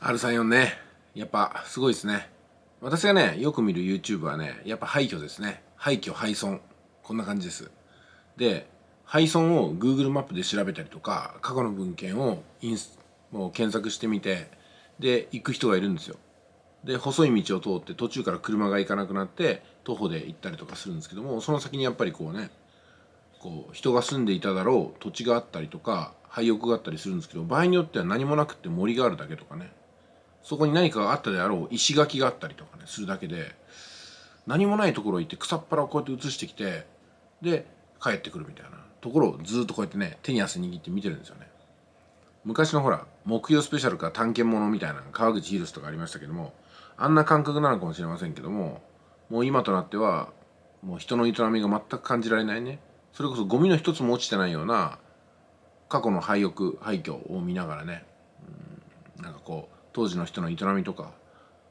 R34 ねやっぱすごいですね私がねよく見る YouTube はねやっぱ廃墟ですね廃墟廃村こんな感じですで廃村を Google マップで調べたりとか過去の文献をインスもう検索してみてで行く人がいるんですよで細い道を通って途中から車が行かなくなって徒歩で行ったりとかするんですけどもその先にやっぱりこうねこう人が住んでいただろう土地があったりとか廃屋があったりするんですけど場合によっては何もなくって森があるだけとかねそこに何かがあったであろう石垣があったりとかねするだけで何もないところ行って草っ腹をこうやって移してきてで帰ってくるみたいなところをずっとこうやってね手に汗握って見てるんですよね昔のほら木曜スペシャルか探検者みたいな川口ヒルズとかありましたけどもあんな感覚なのかもしれませんけどももう今となってはもう人の営みが全く感じられないねそれこそゴミの一つも落ちてないような過去の廃屋廃墟を見ながらね、うん、なんかこう当時の人の営みとか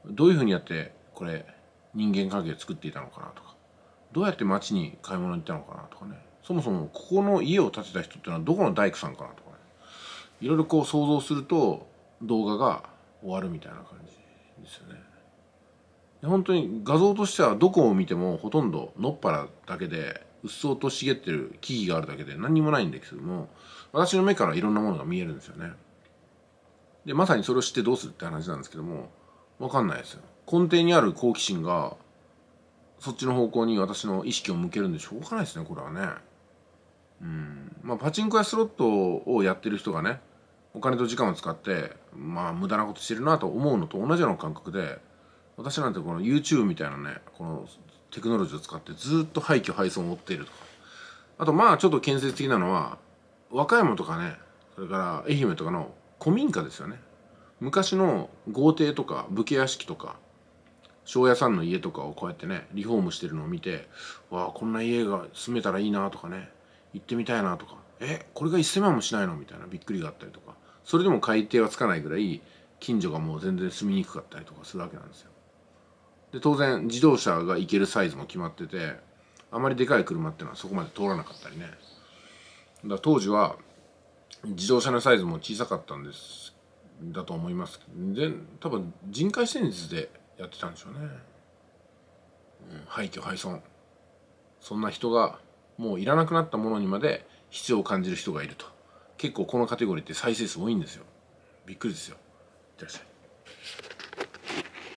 どういうふうにやってこれ人間関係作っていたのかなとかどうやって街に買い物に行ったのかなとかねそもそもここの家を建てた人っていうのはどこの大工さんかなとかねいろいろこう想像すると動画が終わるみたいな感じですよね。本当に画像としてはどこを見てもほとんどのっぱらだけでうっそうと茂ってる木々があるだけで何にもないんですけども私の目からいろんなものが見えるんですよね。でまさにそれを知ってどうするって話なんですけどもわかんないですよ根底にある好奇心がそっちの方向に私の意識を向けるんでしょうがないですねこれはねうんまあパチンコやスロットをやってる人がねお金と時間を使ってまあ無駄なことしてるなと思うのと同じような感覚で私なんてこの YouTube みたいなねこのテクノロジーを使ってずっと廃墟廃村を追っているとかあとまあちょっと建設的なのは和歌山とかねそれから愛媛とかの古民家ですよね昔の豪邸とか武家屋敷とか庄屋さんの家とかをこうやってねリフォームしてるのを見てわあこんな家が住めたらいいなとかね行ってみたいなとかえこれが1,000万もしないのみたいなびっくりがあったりとかそれでも改定はつかないぐらい近所がもう全然住みにくかったりとかするわけなんですよ。で当然自動車が行けるサイズも決まっててあまりでかい車っていうのはそこまで通らなかったりね。だ当時は自動車のサイズも小さかったんですだと思いますで多分人海戦術でやってたんでしょうね、うん、廃墟廃村そんな人がもういらなくなったものにまで必要を感じる人がいると結構このカテゴリーって再生数多いんですよびっくりですよいってらっしゃい